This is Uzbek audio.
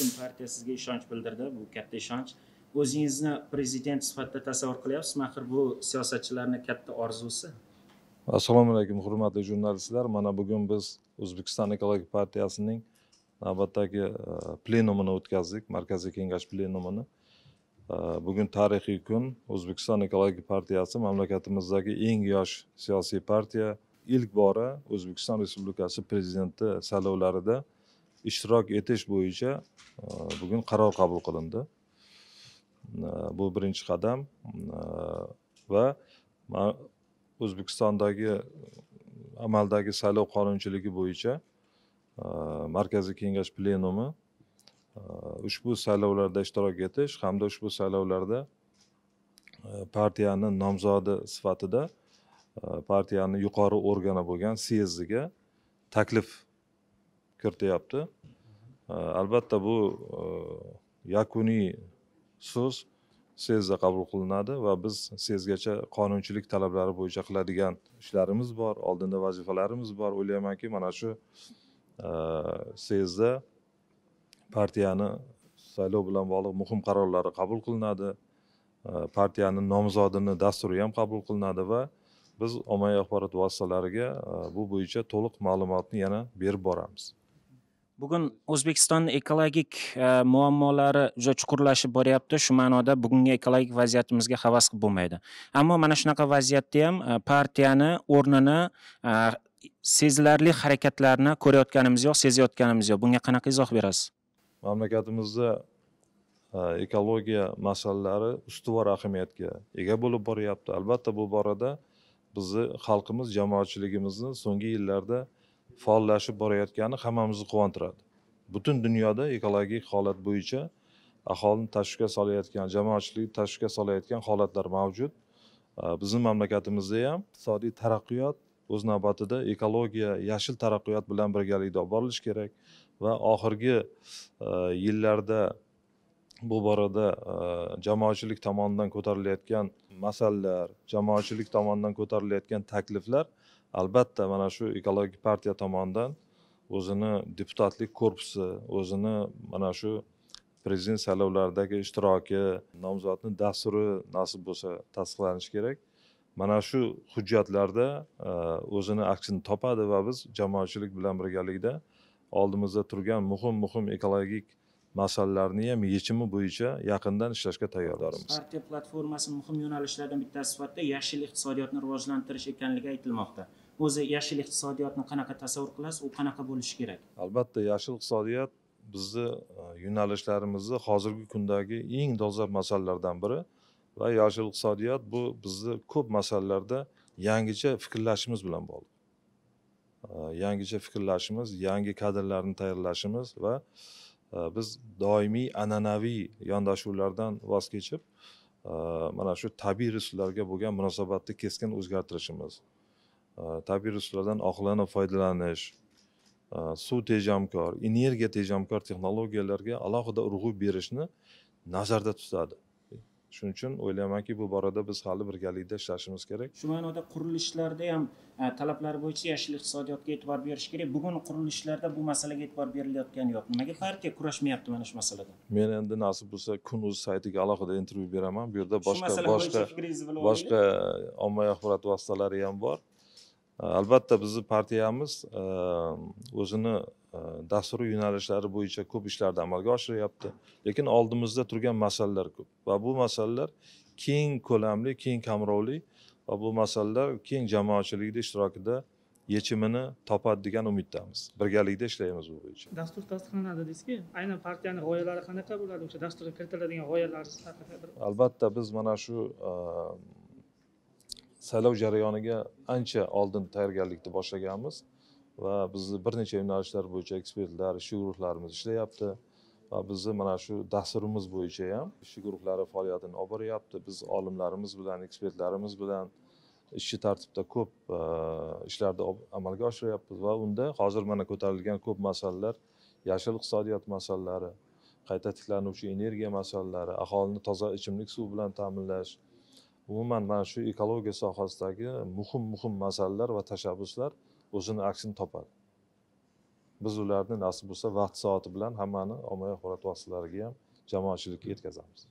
tizim partiya sizga ishonch bildirdi bu katta ishonch o'zingizni prezident sifatida tasavvur qilyapsizmi axir bu siyosatchilarni katta orzusi assalomu alaykum hurmatli jurnalistlar mana bugun biz o'zbekiston ekologik partiyasining navbatdagi e, plenumini o'tkazdik markaziy kengash plenumini e, bugun tarixiy kun o'zbekiston ekologik partiyasi mamlakatimizdagi eng yosh siyosiy partiya ilk bora o'zbekiston respublikasi prezidenti saylovlarida ishtirok etish bo'yicha e, bugun qaror qabul qilindi e, bu birinchi qadam e, va o'zbekistondagi amaldagi saylov qonunchiligi bo'yicha markaziy kengash plenumi ushbu saylovlarda ishtirok etish hamda ushbu saylovlarda partiyani nomzodi sifatida partiyani yuqori organi bo'lgan syezdiga taklif kirityapti albatta bu e, yakuniy so'z sezda qabul qilinadi va biz sezgacha qonunchilik talablari bo'yicha qiladigan ishlarimiz bor oldinda vazifalarimiz bor o'ylaymanki mana shu e, sezda partiyani saylov bilan bog'liq muhim qarorlari qabul qilinadi e, partiyani nomzodini dasturi ham qabul qilinadi va biz ommaviy axborot vositalariga bu bo'yicha to'liq ma'lumotni yana berib boramiz bugun o'zbekiston ekologik e, muammolari juda chuqurlashib boryapti shu ma'noda bugungi ekologik vaziyatimizga havas qilib bo'lmaydi ammo mana shunaqa vaziyatda ham e, partiyani o'rnini e, sezilarli harakatlarni ko'rayotganimiz yo'q sezayotganimiz yo'q bunga qanaqa izoh berasiz mamlakatimizda ekologiya masalalari ustuvor ahamiyatga ega bo'lib boryapti albatta bu borada bizni xalqimiz jamoatchiligimizni so'nggi yillarda faollashib borayotgani hammamizni quvontiradi butun dunyoda ekologik holat bo'yicha aholini tashvishga solayotgan jamoatchilikni tashvishga solayotgan holatlar mavjud bizni mamlakatimizda ham iqtisodiy taraqqiyot o'z navbatida ekologiya yashil taraqqiyot bilan birgalikda olib borilishi kerak va oxirgi yillarda bu borada jamoatchilik tomonidan ko'tarilayotgan masalalar jamoatchilik tomonidan ko'tarilayotgan takliflar albatta mana shu ekologik partiya tomonidan o'zini deputatlik korpusi o'zini mana shu prezident saylovlaridagi ishtiroki nomzodni dasturi nasib bo'lsa tasdiqlanishi kerak mana shu hujjatlarda e, o'zini aksini topadi va biz jamoatchilik bilan birgalikda oldimizda turgan muhim muhim ekologik masalalarni ham yechimi bo'yicha yaqindan ishlashga tayyorlarmiz partiya platformasi muhim yo'nalishlardan bittasi sifatida yashil iqtisodiyotni rivojlantirish ekanligi aytilmoqda o'zi yashil iqtisodiyotni qanaqa tasavvur qilasiz u qanaqa bo'lishi kerak albatta yashil iqtisodiyot bizni e, yo'nalishlarimizni hozirgi kundagi eng dolzarb masalalardan biri va yashil iqtisodiyot bu bizni ko'p masalalarda yangicha fikrlashimiz bilan bog'liq e, yangicha fikrlashimiz yangi kadrlarni tayyorlashimiz va Э, biz doimiy an'anaviy yondashuvlardan voz kechib э, mana shu tabiiy resurslarga bo'lgan munosabatni keskin o'zgartirishimiz э, tabiiy resurslardan oqilona foydalanish suv tejamkor energiya tejamkor texnologiyalarga alohida urg'u berishni nazarda tutadi shuning uchun o'ylaymanki bu borada biz hali birgalikda ishlashimiz kerak shu ma'noda qurilishlarda ham e, talablar bo'yicha yashil iqtisodiyotga e'tibor berish kerak bugun qurilishlarda bu masalaga e'tibor berilayotgani yo'q nimaga partiya kurashmayapti mana shu masalada men endi nasib bo'lsa kun uz saytiga alohida intervyu beraman bu yerda boshqa boshqa boshqa e, ommaviy axborot vositalari ham bor e, albatta bizni partiyamiz o'zini Э, dasturiy yo'nalishlari bo'yicha ko'p ishlarni amalga oshiryapti lekin oldimizda turgan masalalar ko'p va bu masalalar keng ko'lamli keng qamrovli va bu masalalar keng jamoatchilikni ishtirokida yechimini topadi degan umiddamiz birgalikda ishlaymiz bu bo'yicha dastur tasdiqlanadi dedizku aynan partiyani g'oyalari qanaqa bo'ladi o'sha dasturga kiritiladigan g'oyalar haqida albatta biz mana shu ehm, saylov jarayoniga ancha oldin tayyorgarlikni boshlaganmiz va bizni bir necha yo'nalishlar bo'yicha ekspertlar ish guruhlarimiz ishlayapti va bizni mana shu dasturimiz bo'yicha ham ish guruhlari faoliyatini olib boryapti biz olimlarimiz bilan ekspertlarimiz bilan ishchi tartibda ko'p e, ishlarni amalga oshiryapmiz va unda hozir mana ko'tarilgan ko'p masalalar yashil iqtisodiyot masalalari qayta tiklanuvchi energiya masalalari aholini toza ichimlik suvi bilan ta'minlash umuman mana shu ekologiya sohasidagi muhim muhim masalalar va tashabbuslar o'zini aksini topadi biz ularni nasib bo'lsa vaqt soati bilan hammani ommaviy axborot vositalariga ham jamoatchilikka yetkazamiz